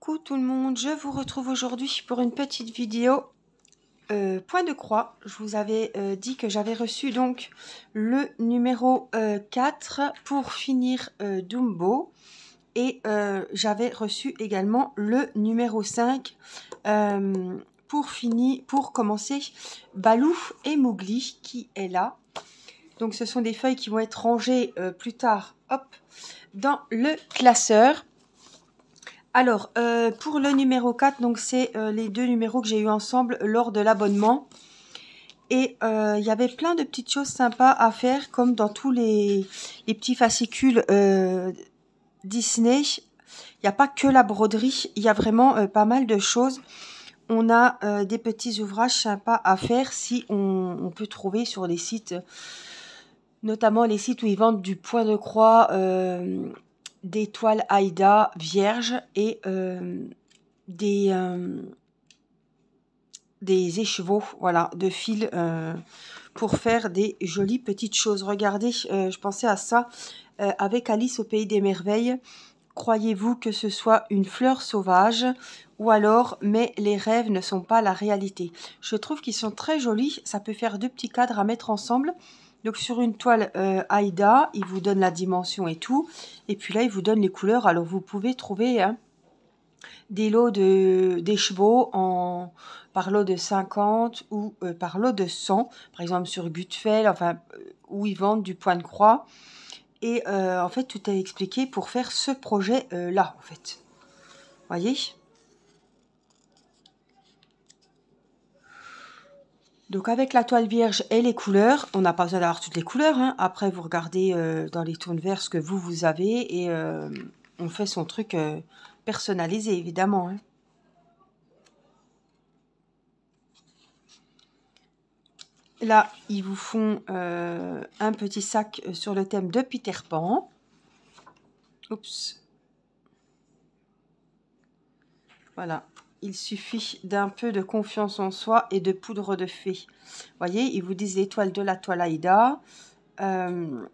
Coucou tout le monde, je vous retrouve aujourd'hui pour une petite vidéo euh, point de croix. Je vous avais euh, dit que j'avais reçu donc le numéro 4 euh, pour finir Dumbo et j'avais reçu également le numéro 5 pour, finir, pour commencer Balou et Mowgli qui est là. Donc ce sont des feuilles qui vont être rangées plus tard hop, dans le classeur. Alors, euh, pour le numéro 4, donc c'est euh, les deux numéros que j'ai eu ensemble lors de l'abonnement. Et euh, il y avait plein de petites choses sympas à faire, comme dans tous les, petits fascicules Disney. Il n'y a pas que la broderie, il y a vraiment pas mal de choses. On a des petits ouvrages sympas à faire si on, on, peut trouver sur les sites, notamment les sites où ils vendent du point de croix euh, des toiles Aïda vierges et des, des écheveaux voilà, de fil euh, pour faire des jolies petites choses. Regardez, euh, je pensais à ça avec Alice au Pays des Merveilles. Croyez-vous que ce soit une fleur sauvage ou alors mais les rêves ne sont pas la réalité. Je trouve qu'ils sont très jolis, ça peut faire deux petits cadres à mettre ensemble. Donc sur une toile euh, Aïda, AIDA, il vous donne la dimension et tout. Et puis là, il vous donne les couleurs. Alors vous pouvez trouver hein, des lots de des chevaux par lot de 50 ou euh, par lot de 100. Par exemple sur Gutfeld, enfin euh, où ils vendent du point de croix. Et en fait, tout est expliqué pour faire ce projet là, en fait. Voyez Donc avec la toile vierge et les couleurs, on n'a pas besoin d'avoir toutes les couleurs. Hein. Après, vous regardez euh, dans les tons de verre ce que vous, vous avez et euh, on fait son truc euh, personnalisé, évidemment. Hein. Là, ils vous font un petit sac sur le thème de Peter Pan. Oups. Voilà, il suffit d'un peu de confiance en soi et de poudre de fée. Voyez, ils vous disent l'étoile de la toile Euh,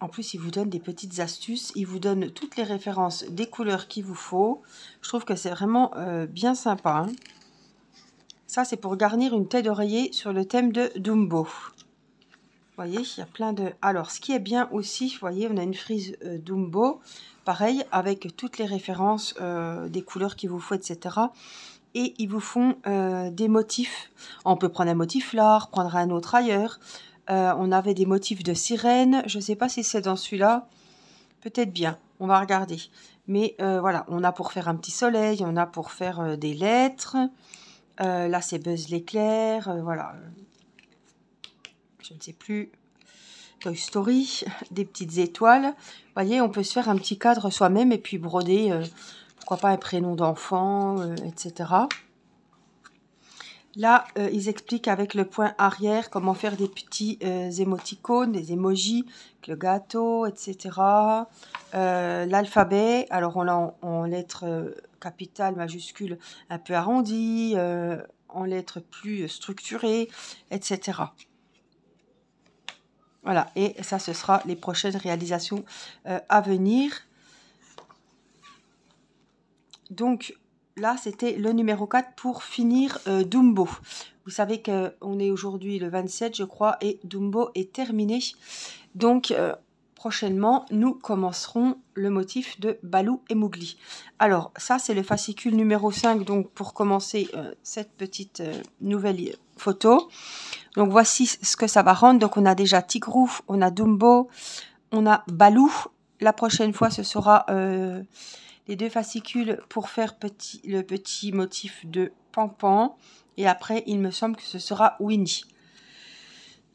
en plus, ils vous donnent des petites astuces. Ils vous donnent toutes les références des couleurs qu'il vous faut. Je trouve que c'est vraiment euh, bien sympa. Hein. Ça, c'est pour garnir une tête d'oreiller sur le thème de Dumbo voyez, il y a plein de... Alors, ce qui est bien aussi, vous voyez, on a une frise euh, Dumbo, pareil, avec toutes les références euh, des couleurs qu'il vous faut, etc. Et ils vous font euh, des motifs. On peut prendre un motif là, prendre un autre ailleurs. on avait des motifs de sirène. Je ne sais pas si c'est dans celui-là. Peut-être bien, on va regarder. Mais voilà, on a pour faire un petit soleil, on a pour faire des lettres. là, c'est Buzz l'éclair, voilà je ne sais plus, Toy Story, des petites étoiles. Vous voyez, on peut se faire un petit cadre soi-même et puis broder, euh, pourquoi pas un prénom d'enfant, euh, etc. Là, euh, ils expliquent avec le point arrière comment faire des petits émoticônes, des emojis, le gâteau, etc. L'alphabet, alors on l'a en, en, lettres capitales, majuscules, un peu arrondies, en lettres plus structurées, etc. Voilà, et ça, ce sera les prochaines réalisations euh, à venir. Donc, là, c'était le numéro 4 pour finir euh, Dumbo. Vous savez qu'on est aujourd'hui le 27, je crois, et Dumbo est terminé. Donc, euh, prochainement, nous commencerons le motif de Balou et Mowgli. Alors, ça, c'est le fascicule numéro 5, donc pour commencer euh, cette petite euh, nouvelle photo. Donc, voici ce que ça va rendre. Donc, on a déjà Tigrouf, on a Dumbo, on a Balou. La prochaine fois, ce sera euh, les deux fascicules pour faire le petit motif de Pampan. Et après, il me semble que ce sera Winnie.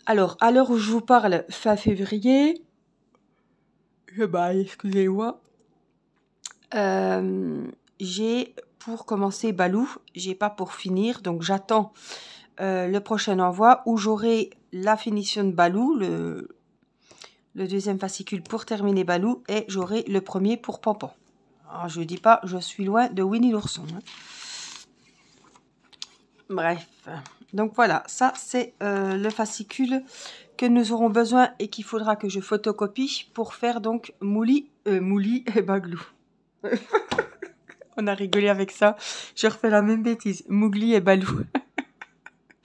Alors, à l'heure où je vous parle, fin février, bah excusez-moi. Euh, j'ai pour commencer Balou, j'ai pas pour finir, donc j'attends euh, le prochain envoi où j'aurai la finition de Balou, le, deuxième fascicule pour terminer Balou et j'aurai le premier pour Pampan. Je je dis pas, je suis loin de Winnie l'ourson. Hein. Bref. Donc voilà, ça c'est euh, le fascicule que nous aurons besoin et qu'il faudra que je photocopie pour faire donc mouli, euh, mouli et baglou. On a rigolé avec ça. Je refais la même bêtise. Mougli et balou.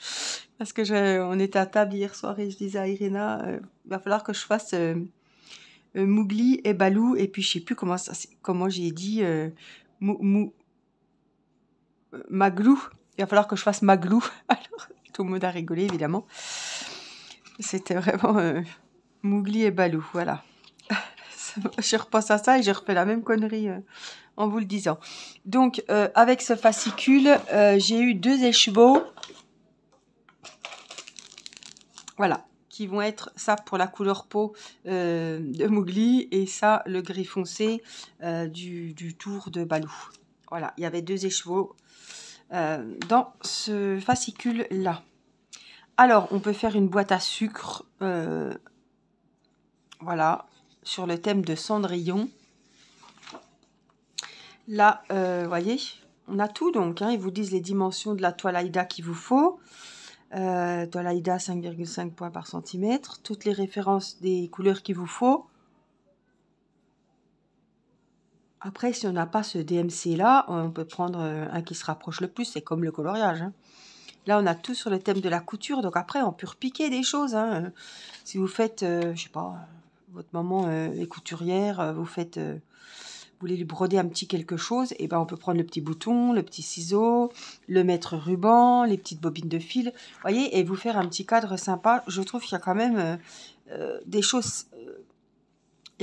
Parce que on était à table hier soir et je disais à Irina, il euh, va falloir que je fasse Mougli et Balou. Et puis je sais plus comment, comment j'ai dit mou, mou, Maglou il va falloir que je fasse maglou. Alors, tout le monde a rigolé, évidemment. C'était vraiment euh, Mougli et Balou, voilà. je repense à ça et je refais la même connerie euh, en vous le disant. Donc, euh, avec ce fascicule, j'ai eu deux écheveaux. Voilà, qui vont être ça pour la couleur peau de Mougli et ça, le gris foncé du, du tour de Balou. Voilà, il y avait deux écheveaux euh, dans ce fascicule-là. Alors, on peut faire une boîte à sucre, euh, voilà, sur le thème de Cendrillon. Là, euh, voyez, on a tout donc. Hein, ils vous disent les dimensions de la toile Aïda qu'il vous faut. toile Aïda 5,5 points par centimètre. Toutes les références des couleurs qu'il vous faut. Après, si on n'a pas ce DMC-là, on peut prendre euh, un qui se rapproche le plus. C'est comme le coloriage. Hein. Là, on a tout sur le thème de la couture. Donc après, on peut repiquer des choses. Hein. Si vous faites, je euh, je sais pas, votre maman euh, est couturière, vous faites... vous voulez lui broder un petit quelque chose, et eh ben on peut prendre le petit bouton, le petit ciseau, le mettre ruban, les petites bobines de fil, voyez, et vous faire un petit cadre sympa. Je trouve qu'il y a quand même des choses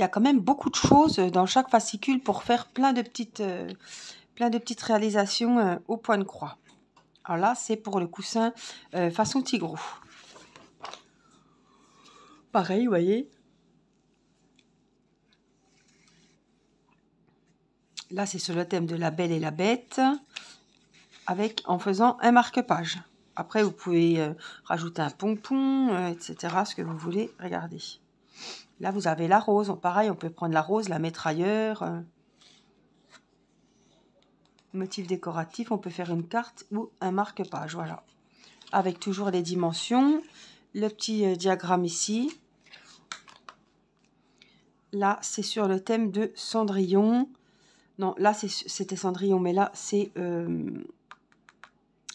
il y a quand même beaucoup de choses dans chaque fascicule pour faire plein de petites, euh, plein de petites réalisations euh, au point de croix. Alors là, c'est pour le coussin euh, façon tigrou. Pareil, vous voyez. Là, c'est sur le thème de la belle et la bête, avec en faisant un marque-page. Après, vous pouvez rajouter un pompon, etc., ce que vous voulez. Regardez. Là, vous avez la rose. Pareil, on peut prendre la rose, la mettre ailleurs. Euh, motif décoratif, on peut faire une carte ou un marque-page. Voilà. Avec toujours les dimensions. Le petit euh, diagramme ici. Là, c'est sur le thème de Cendrillon. Non, là, c'était Cendrillon, mais là, c'est euh,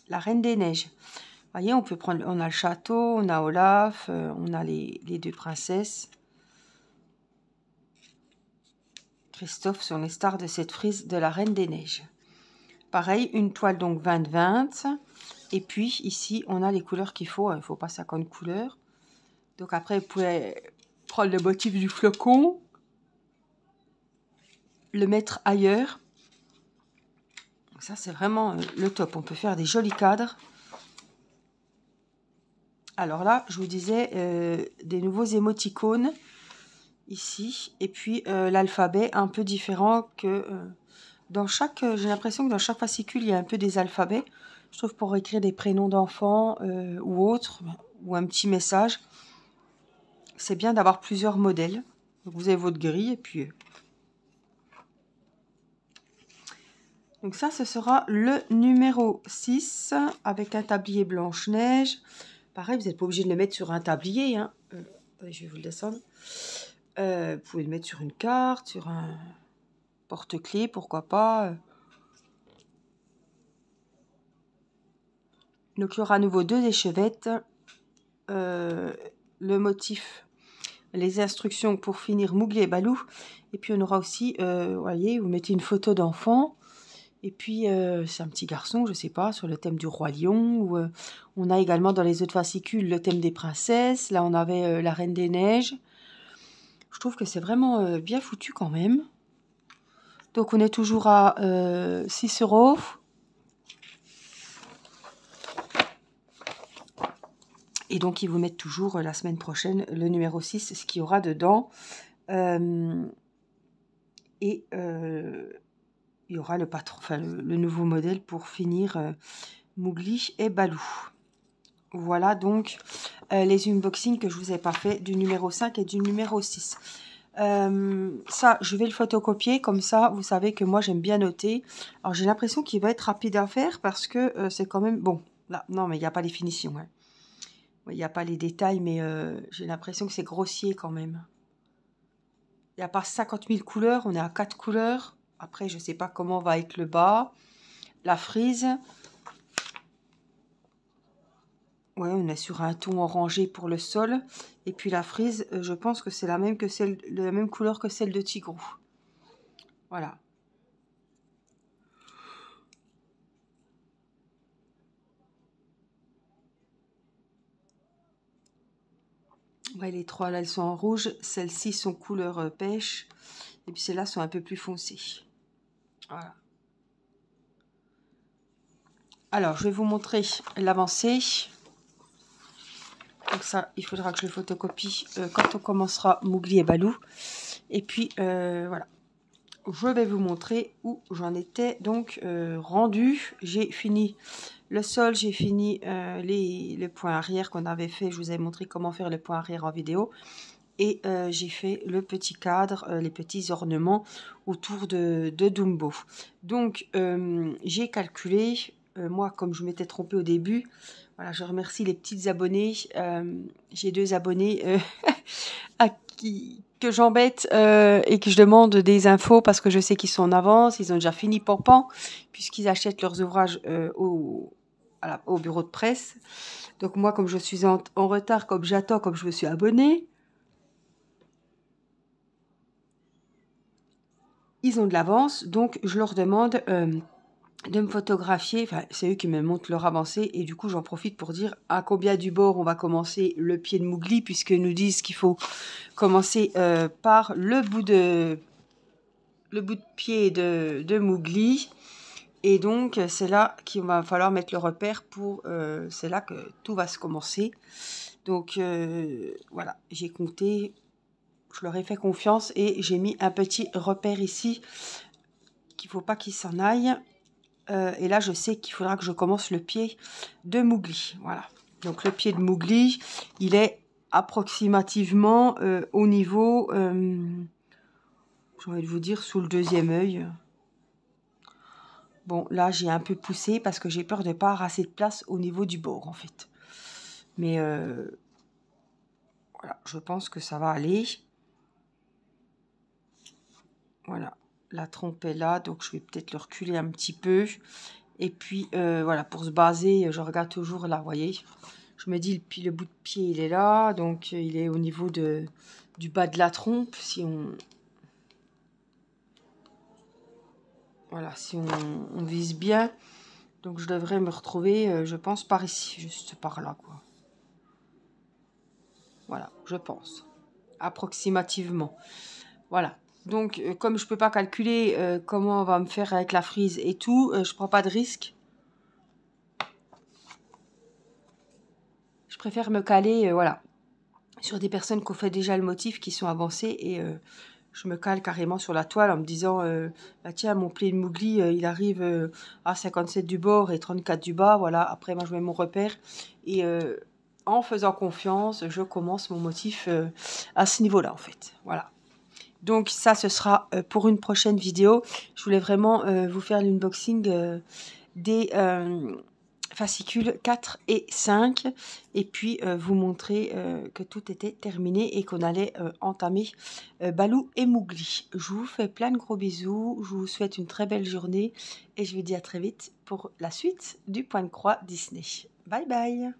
la Reine des Neiges. Vous voyez, on peut prendre, on a le château, on a Olaf, on a les deux princesses. Christophe sont les stars de cette frise de la Reine des Neiges. Pareil, une toile donc 20-20. Et puis ici, on a les couleurs qu'il faut. Hein. Il ne faut pas 50 couleurs. Donc après, vous pouvez prendre le motif du flocon, le mettre ailleurs. ça, c'est vraiment euh, le top. On peut faire des jolis cadres. Alors là, je vous disais, euh, des nouveaux émoticônes ici. Et puis euh, l'alphabet un peu différent que euh, dans chaque... Euh, j'ai l'impression que dans chaque fascicule, il y a un peu des alphabets. Je trouve pour écrire des prénoms d'enfants ou autres, ou un petit message, c'est bien d'avoir plusieurs modèles. vous avez votre grille et puis... Donc ça, ce sera le numéro 6 avec un tablier blanche-neige. Pareil, vous n'êtes pas obligé de le mettre sur un tablier. Hein. je vais vous le descendre. Euh, vous pouvez le mettre sur une carte, sur un porte-clés, pourquoi pas. Euh. Donc il y aura à nouveau deux échevettes. Euh, le motif, les instructions pour finir Mougli et Balou. Et puis on aura aussi, euh, voyez, vous mettez une photo d'enfant. Et puis c'est un petit garçon, je sais pas, sur le thème du roi lion. on a également dans les autres fascicules le thème des princesses. Là on avait la reine des neiges. Je trouve que c'est vraiment euh, bien foutu quand même. Donc on est toujours à 6 euh, euros. Et donc ils vous mettent toujours euh, la semaine prochaine le numéro 6, ce qu'il y aura dedans. et il y aura le patron, le nouveau modèle pour finir Mougli et Balou. Voilà donc euh, les unboxings que je vous ai pas fait du numéro 5 et du numéro 6. Euh, ça, je vais le photocopier, comme ça, vous savez que moi, j'aime bien noter. Alors, j'ai l'impression qu'il va être rapide à faire parce que euh, c'est quand même... Bon, là, non, mais il n'y a pas les finitions. Hein. Il n'y a pas les détails, mais j'ai l'impression que c'est grossier quand même. Il n'y a pas 50 000 couleurs, on est à 4 couleurs. Après, je ne sais pas comment va être le bas, la frise. Ouais, on est sur un ton orangé pour le sol. Et puis la frise, euh, je pense que c'est la même que la même couleur que celle de Tigrou. Voilà. les trois là, elles sont en rouge. Celles-ci sont couleur euh, pêche. Et puis celles-là sont un peu plus foncées. Voilà. Alors, je vais vous montrer l'avancée. Donc ça, il faudra que je le photocopie euh, quand on commencera Mougli et Balou. Et puis, euh, voilà. Je vais vous montrer où j'en étais donc euh, rendu. J'ai fini le sol, j'ai fini les, les, points arrière qu'on avait fait. Je vous ai montré comment faire le point arrière en vidéo. Et j'ai fait le petit cadre, les petits ornements autour de, de Dumbo. Donc, j'ai calculé euh, moi, comme je m'étais trompée au début, voilà, je remercie les petites abonnées. Euh, j'ai deux abonnés euh, à qui que j'embête et que je demande des infos parce que je sais qu'ils sont en avance, ils ont déjà fini Pampan, puisqu'ils achètent leurs ouvrages au, au bureau de presse. Donc moi, comme je suis en, en retard, comme j'attends, comme je me suis abonnée, ils ont de l'avance, donc je leur demande de me photographier, c'est eux qui me montrent leur avancée, et du coup j'en profite pour dire à combien du bord on va commencer le pied de Mougli, puisque nous disent qu'il faut commencer euh, par le bout de le bout de pied de, de Mougli, et donc c'est là qu'il va falloir mettre le repère pour, euh, c'est là que tout va se commencer. Donc euh, voilà, j'ai compté, je leur ai fait confiance, et j'ai mis un petit repère ici, qu'il faut pas qu'il s'en aille. Euh, et là, je sais qu'il faudra que je commence le pied de Mougli. Voilà. Donc, le pied de Mougli, il est approximativement euh, au niveau, euh, j'ai envie de vous dire, sous le deuxième œil. Bon, là, j'ai un peu poussé parce que j'ai peur de ne pas avoir assez de place au niveau du bord, en fait. Mais voilà, je pense que ça va aller. Voilà la trompe est là, donc je vais peut-être le reculer un petit peu. Et puis, euh, voilà, pour se baser, je regarde toujours là, vous voyez. Je me dis, le, le bout de pied, il est là, donc euh, il est au niveau de, du bas de la trompe. Si on... Voilà, si on, vise bien. Donc je devrais me retrouver, euh, je pense, par ici, juste par là, quoi. Voilà, je pense. Approximativement. Voilà. Donc, euh, comme je ne peux pas calculer euh, comment on va me faire avec la frise et tout, euh, je ne prends pas de risque. Je préfère me caler, voilà, sur des personnes qui ont fait déjà le motif, qui sont avancées, et je me cale carrément sur la toile en me disant, bah, tiens, mon pli de mougli, il arrive à 57 du bord et 34 du bas, voilà, après moi je mets mon repère, et en faisant confiance, je commence mon motif à ce niveau-là, en fait, voilà. Donc ça, ce sera euh, pour une prochaine vidéo. Je voulais vraiment euh, vous faire l'unboxing euh, des fascicules 4 et 5 et puis vous montrer que tout était terminé et qu'on allait entamer Balou et Mougli. Je vous fais plein de gros bisous, je vous souhaite une très belle journée et je vous dis à très vite pour la suite du Point de Croix Disney. Bye bye